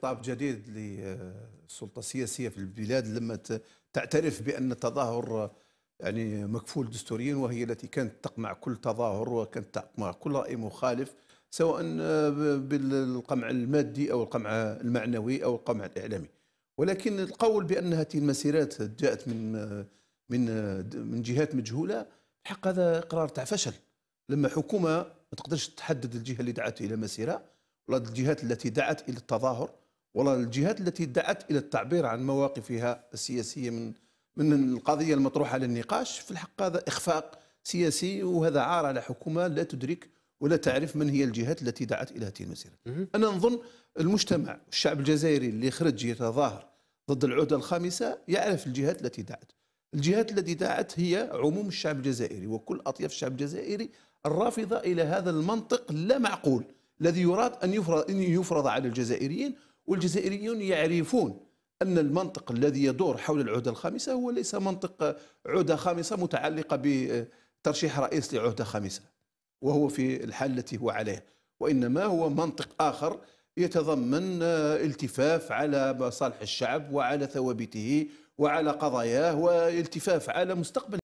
خطاب جديد للسلطه السياسيه في البلاد لما تعترف بان التظاهر يعني مكفول دستوريا وهي التي كانت تقمع كل تظاهر وكانت تقمع كل راي مخالف سواء بالقمع المادي او القمع المعنوي او القمع الاعلامي ولكن القول بان هذه المسيرات جاءت من من من جهات مجهوله الحق هذا قرار تاع فشل لما حكومه ما تقدرش تحدد الجهه اللي دعت الى مسيره ولا الجهات التي دعت الى التظاهر والله الجهات التي دعت إلى التعبير عن مواقفها السياسية من من القضية المطروحة للنقاش في الحق هذا إخفاق سياسي وهذا عار على حكومة لا تدرك ولا تعرف من هي الجهات التي دعت إلى هذه المسيرة أنا نظن المجتمع الشعب الجزائري اللي خرج يتظاهر ضد العهدة الخامسة يعرف الجهات التي دعت الجهات التي دعت هي عموم الشعب الجزائري وكل أطياف الشعب الجزائري الرافضة إلى هذا المنطق لا معقول الذي يراد أن يفرض, أن يفرض على الجزائريين والجزائريون يعرفون أن المنطق الذي يدور حول العهدة الخامسة هو ليس منطق عهدة خامسة متعلقة بترشيح رئيس لعهدة خامسة وهو في الحال التي هو عليه وإنما هو منطق آخر يتضمن التفاف على مصالح الشعب وعلى ثوابته وعلى قضاياه والتفاف على مستقبل